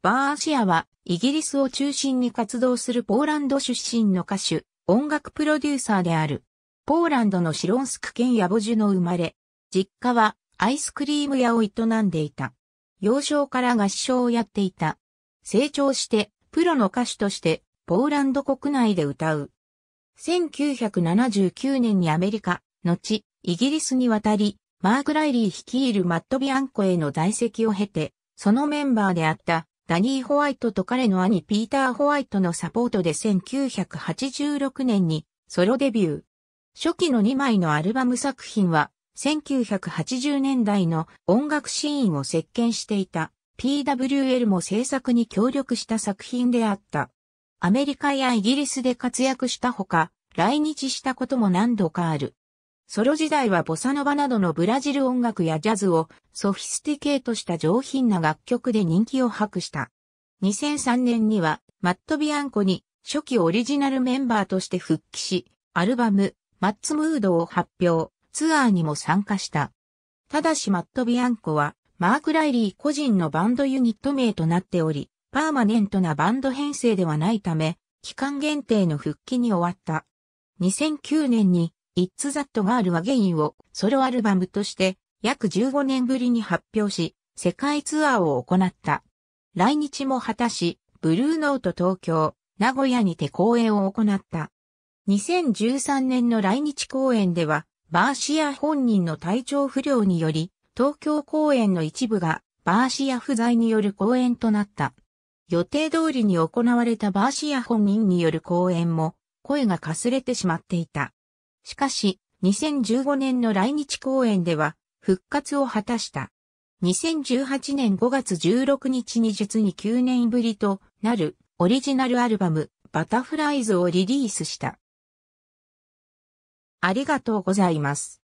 バーシアは、イギリスを中心に活動するポーランド出身の歌手、音楽プロデューサーである。ポーランドのシロンスク県ヤボジュの生まれ、実家はアイスクリーム屋を営んでいた。幼少から合唱をやっていた。成長して、プロの歌手として、ポーランド国内で歌う。1979年にアメリカ、後、イギリスに渡り、マーク・ライリー率いるマット・ビアンコへの在籍を経て、そのメンバーであったダニー・ホワイトと彼の兄ピーター・ホワイトのサポートで1986年にソロデビュー。初期の2枚のアルバム作品は1980年代の音楽シーンを席巻していた PWL も制作に協力した作品であった。アメリカやイギリスで活躍したほか、来日したことも何度かある。ソロ時代はボサノバなどのブラジル音楽やジャズをソフィスティケートした上品な楽曲で人気を博した。2003年にはマット・ビアンコに初期オリジナルメンバーとして復帰し、アルバムマッツムードを発表、ツアーにも参加した。ただしマット・ビアンコはマーク・ライリー個人のバンドユニット名となっており、パーマネントなバンド編成ではないため、期間限定の復帰に終わった。2009年に It's That Girl Again をソロアルバムとして約15年ぶりに発表し、世界ツアーを行った。来日も果たし、ブルーノート東京、名古屋にて公演を行った。2013年の来日公演では、バーシア本人の体調不良により、東京公演の一部がバーシア不在による公演となった。予定通りに行われたバーシア本人による公演も、声がかすれてしまっていた。しかし、2015年の来日公演では、復活を果たした。2018年5月16日に実に9年ぶりとなるオリジナルアルバムバタフライズをリリースした。ありがとうございます。